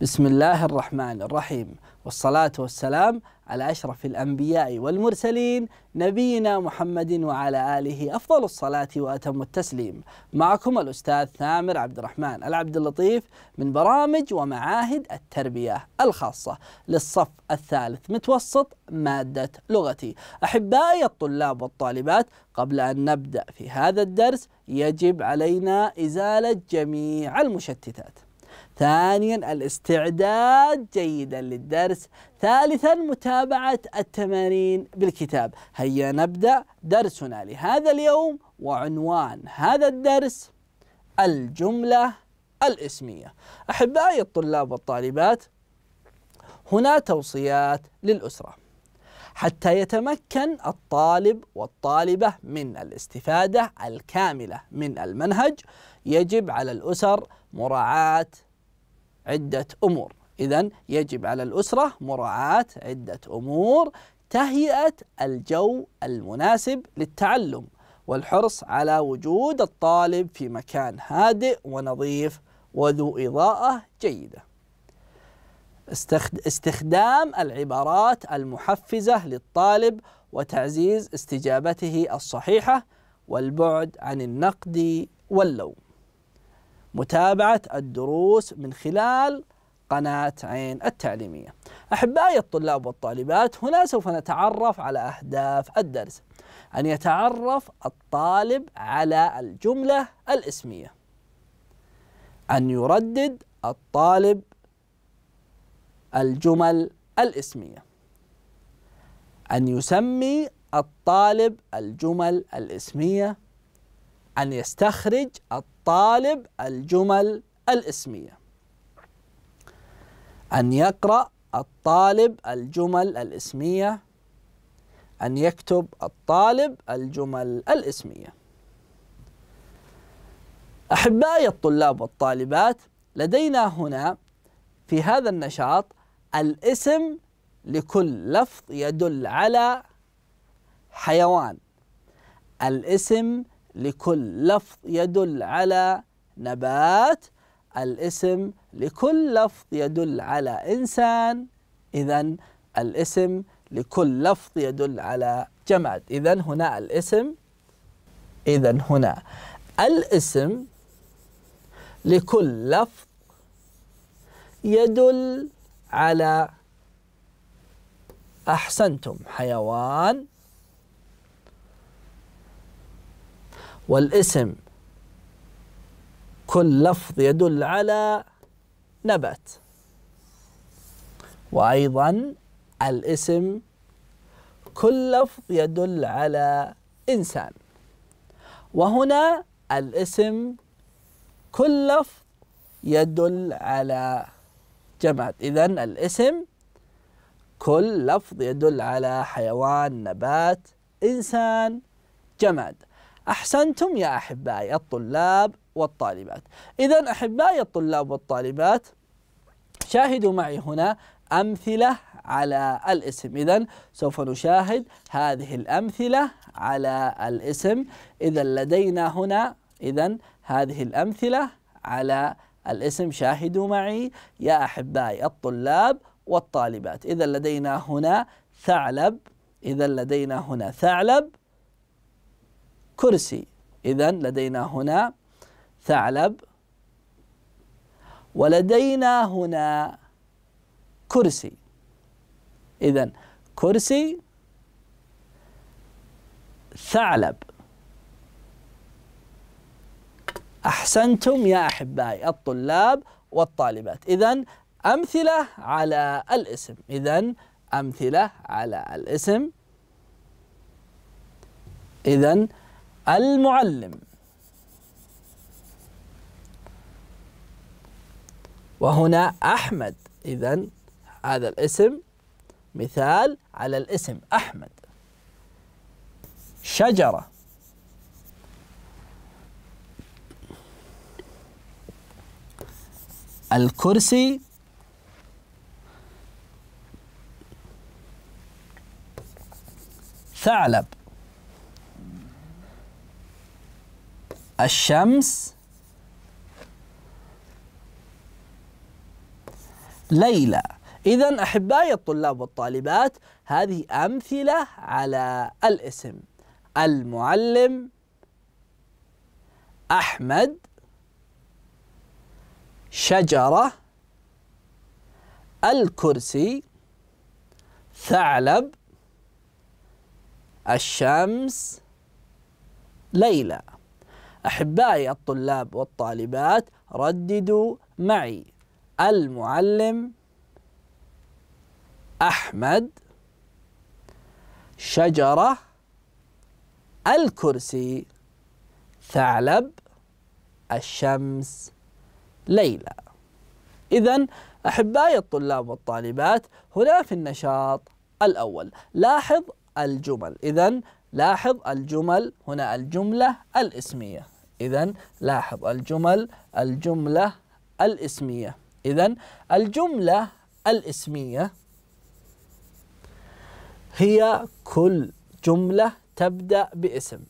بسم الله الرحمن الرحيم والصلاة والسلام على أشرف الأنبياء والمرسلين نبينا محمد وعلى آله أفضل الصلاة وأتم التسليم معكم الأستاذ ثامر عبد الرحمن العبد اللطيف من برامج ومعاهد التربية الخاصة للصف الثالث متوسط مادة لغتي أحبائي الطلاب والطالبات قبل أن نبدأ في هذا الدرس يجب علينا إزالة جميع المشتتات ثانيا الاستعداد جيدا للدرس ثالثا متابعة التمارين بالكتاب هيا نبدأ درسنا لهذا اليوم وعنوان هذا الدرس الجملة الاسمية أحبائي الطلاب والطالبات هنا توصيات للأسرة حتى يتمكن الطالب والطالبة من الاستفادة الكاملة من المنهج يجب على الأسر مراعاة عدة أمور إذا يجب على الأسرة مراعاة عدة أمور تهيئة الجو المناسب للتعلم والحرص على وجود الطالب في مكان هادئ ونظيف وذو إضاءة جيدة. استخدام العبارات المحفزة للطالب وتعزيز استجابته الصحيحة والبعد عن النقد واللوم. متابعة الدروس من خلال قناة عين التعليمية أحبائي الطلاب والطالبات هنا سوف نتعرف على أهداف الدرس أن يتعرف الطالب على الجملة الاسمية أن يردد الطالب الجمل الاسمية أن يسمي الطالب الجمل الاسمية أن يستخرج الطالب الجمل الاسمية أن يقرأ الطالب الجمل الاسمية أن يكتب الطالب الجمل الاسمية أحبائي الطلاب والطالبات لدينا هنا في هذا النشاط الاسم لكل لفظ يدل على حيوان الاسم لكل لفظ يدل على نبات الاسم لكل لفظ يدل على إنسان إذا الاسم لكل لفظ يدل على جماد إذا هنا الاسم إذا هنا الاسم لكل لفظ يدل على أحسنتم حيوان والاسم كل لفظ يدل على نبات وأيضا الاسم كل لفظ يدل على إنسان وهنا الاسم كل لفظ يدل على جماد إذا الاسم كل لفظ يدل على حيوان نبات إنسان جماد أحسنتم يا أحبائي الطلاب والطالبات إذا أحبائي الطلاب والطالبات شاهدوا معي هنا أمثلة على الاسم إذا سوف نشاهد هذه الأمثلة على الاسم إذا لدينا هنا إذا هذه الأمثلة على الاسم شاهدوا معي يا أحبائي الطلاب والطالبات إذا لدينا هنا ثعلب إذا لدينا هنا ثعلب كرسي إذا لدينا هنا ثعلب ولدينا هنا كرسي إذا كرسي ثعلب أحسنتم يا أحبائي الطلاب والطالبات إذا أمثلة على الاسم إذا أمثلة على الاسم إذا المعلم وهنا أحمد إذا هذا الاسم مثال على الاسم أحمد شجرة الكرسي ثعلب الشمس ليلى إذا أحبائي الطلاب والطالبات هذه أمثلة على الاسم المعلم أحمد شجرة الكرسي ثعلب الشمس ليلى أحبائي الطلاب والطالبات رددوا معي المعلم أحمد شجرة الكرسي ثعلب الشمس ليلى إذا أحبائي الطلاب والطالبات هنا في النشاط الأول لاحظ الجمل إذا لاحظ الجمل هنا الجملة الاسمية إذا لاحظ الجمل الجملة الاسمية إذا الجملة الاسمية هي كل جملة تبدأ باسم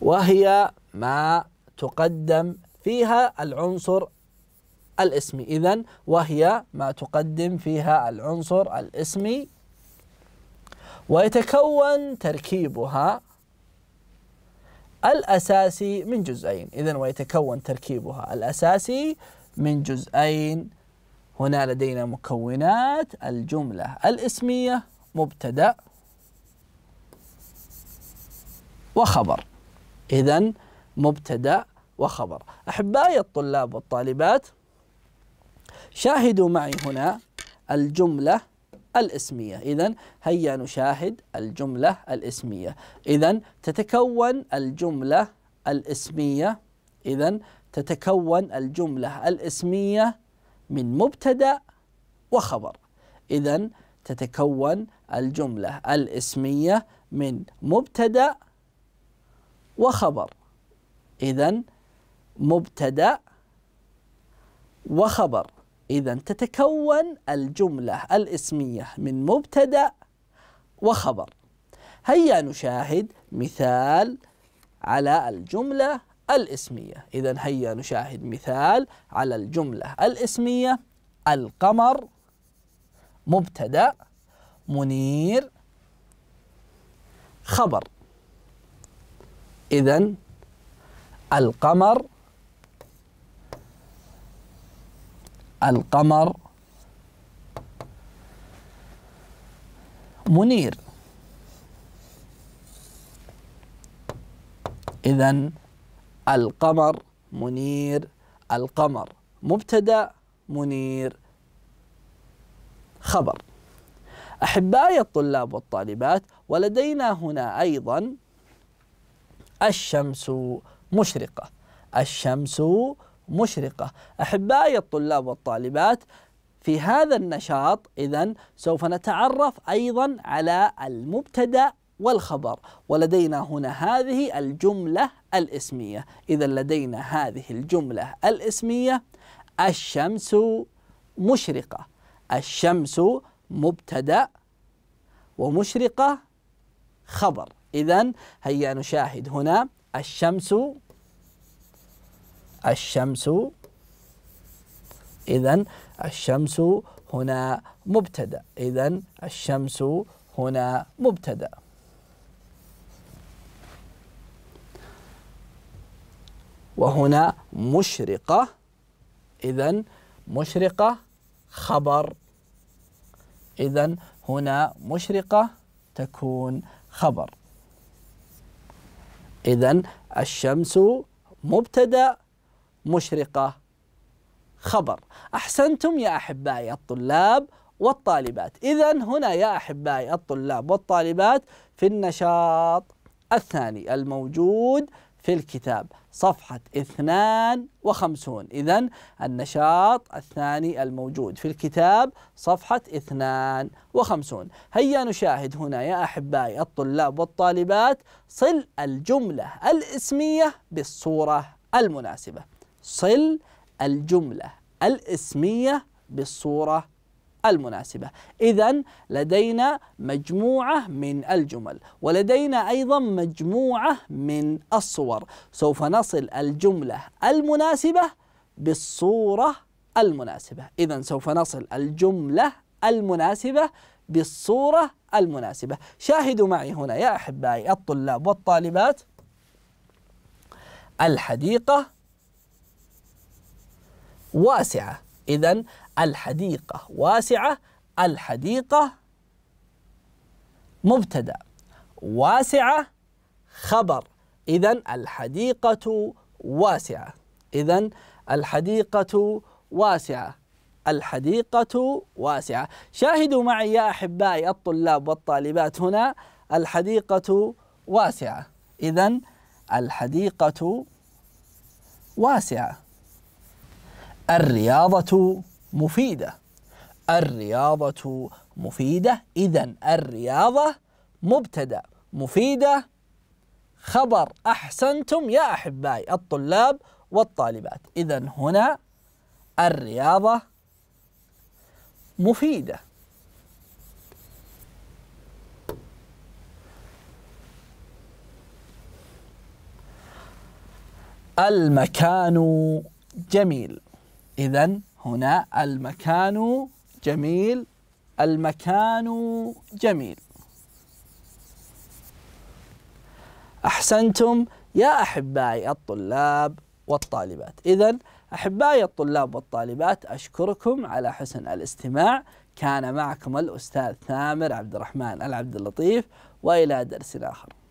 وهي ما تقدم فيها العنصر الاسمي إذا وهي ما تقدم فيها العنصر الاسمي ويتكون تركيبها الأساسي من جزئين إذا ويتكون تركيبها الأساسي من جزئين هنا لدينا مكونات الجملة الاسمية مبتدأ وخبر إذا مبتدأ وخبر أحبائي الطلاب والطالبات شاهدوا معي هنا الجملة الاسمية إذا هيا نشاهد الجملة الاسمية إذا تتكون الجملة الاسمية إذا تتكون الجملة الاسمية من مبتدأ وخبر إذا تتكون الجملة الاسمية من مبتدأ وخبر إذا مبتدأ وخبر إذا تتكون الجملة الاسمية من مبتدأ وخبر هيا نشاهد مثال على الجملة الاسمية إذا هيا نشاهد مثال على الجملة الاسمية القمر مبتدأ منير خبر إذا القمر القمر منير إذا القمر منير القمر مبتدأ منير خبر أحبائي الطلاب والطالبات ولدينا هنا أيضا الشمس مشرقة الشمس مشرقة أحبائي الطلاب والطالبات في هذا النشاط إذا سوف نتعرف أيضا على المبتدأ والخبر ولدينا هنا هذه الجملة الاسمية إذا لدينا هذه الجملة الاسمية الشمس مشرقة الشمس مبتدأ ومشرقة خبر إذا هيا نشاهد هنا الشمس الشمس إذا الشمس هنا مبتدأ إذا الشمس هنا مبتدأ وهنا مشرقة إذا مشرقة خبر إذا هنا مشرقة تكون خبر إذا الشمس مبتدأ مشرقة خبر أحسنتم يا أحبائي الطلاب والطالبات إذا هنا يا أحبائي الطلاب والطالبات في النشاط الثاني الموجود في الكتاب صفحة 52 إذا النشاط الثاني الموجود في الكتاب صفحة 52 هيا نشاهد هنا يا أحبائي الطلاب والطالبات صل الجملة الإسمية بالصورة المناسبة صل الجملة الاسمية بالصورة المناسبة إذا لدينا مجموعة من الجمل ولدينا أيضا مجموعة من الصور سوف نصل الجملة المناسبة بالصورة المناسبة إذا سوف نصل الجملة المناسبة بالصورة المناسبة شاهدوا معي هنا يا أحبائي الطلاب والطالبات الحديقة واسعة إذا الحديقة واسعة الحديقة مبتدأ واسعة خبر إذا الحديقة واسعة إذا الحديقة واسعة الحديقة واسعة شاهدوا معي يا أحبائي الطلاب والطالبات هنا الحديقة واسعة إذا الحديقة واسعة الرياضة مفيدة الرياضة مفيدة إذا الرياضة مبتدأ مفيدة خبر أحسنتم يا أحبائي الطلاب والطالبات إذا هنا الرياضة مفيدة المكان جميل إذا هنا المكان جميل المكان جميل أحسنتم يا أحبائي الطلاب والطالبات إذا أحبائي الطلاب والطالبات أشكركم على حسن الاستماع كان معكم الأستاذ ثامر عبد الرحمن العبد اللطيف وإلى درس آخر